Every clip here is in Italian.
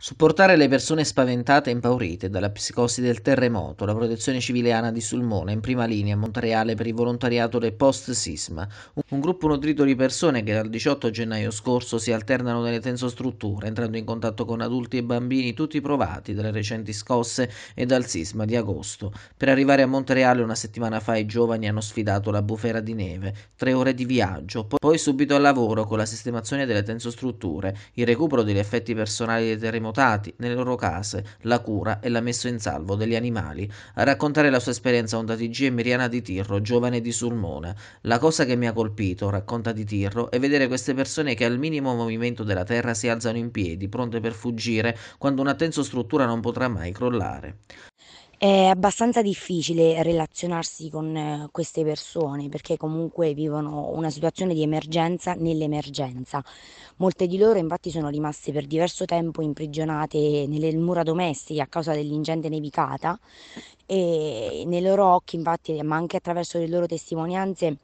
Supportare le persone spaventate e impaurite dalla psicosi del terremoto, la protezione civiliana di Sulmona in prima linea a Montreale per il volontariato del post-sisma, un gruppo nutrito di persone che dal 18 gennaio scorso si alternano nelle tensostrutture, entrando in contatto con adulti e bambini tutti provati dalle recenti scosse e dal sisma di agosto. Per arrivare a Montreale una settimana fa i giovani hanno sfidato la bufera di neve, tre ore di viaggio, poi subito al lavoro con la sistemazione delle tensostrutture, il recupero degli effetti personali dei terremoti notati nelle loro case la cura e la messa in salvo degli animali. A raccontare la sua esperienza onda TG è Miriana Di Tirro, giovane di Sulmona. La cosa che mi ha colpito, racconta Di Tirro, è vedere queste persone che al minimo movimento della terra si alzano in piedi, pronte per fuggire, quando una tensa struttura non potrà mai crollare. È abbastanza difficile relazionarsi con eh, queste persone perché comunque vivono una situazione di emergenza nell'emergenza. Molte di loro infatti sono rimaste per diverso tempo imprigionate nelle mura domestiche a causa dell'ingente nevicata e nei loro occhi infatti, ma anche attraverso le loro testimonianze,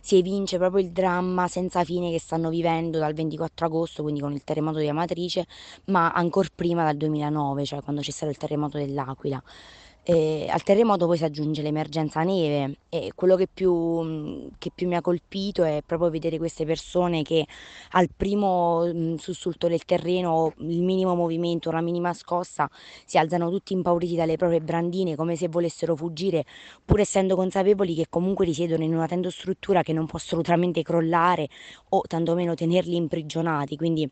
si evince proprio il dramma senza fine che stanno vivendo dal 24 agosto, quindi con il terremoto di Amatrice, ma ancora prima dal 2009, cioè quando c'è stato il terremoto dell'Aquila. E eh, al terremoto poi si aggiunge l'emergenza neve e quello che più, mm, che più, mi ha colpito è proprio vedere queste persone che al primo mm, sussulto del terreno, il minimo movimento, la minima scossa, si alzano tutti impauriti dalle proprie brandine come se volessero fuggire, pur essendo consapevoli che comunque risiedono in una tendostruttura che non può assolutamente crollare o tantomeno tenerli imprigionati. Quindi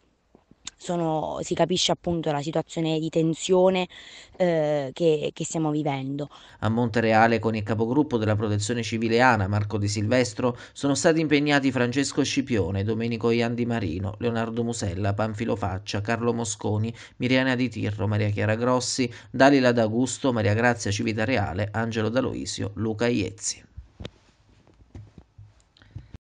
sono, si capisce appunto la situazione di tensione eh, che, che stiamo vivendo. A Montereale con il capogruppo della protezione civile ANA, Marco Di Silvestro, sono stati impegnati Francesco Scipione, Domenico Ian Di Marino, Leonardo Musella, Panfilo Faccia, Carlo Mosconi, Miriana Di Tirro, Maria Chiara Grossi, Dalila D'Agusto, Maria Grazia Civitareale, Angelo D'Aloisio, Luca Iezzi.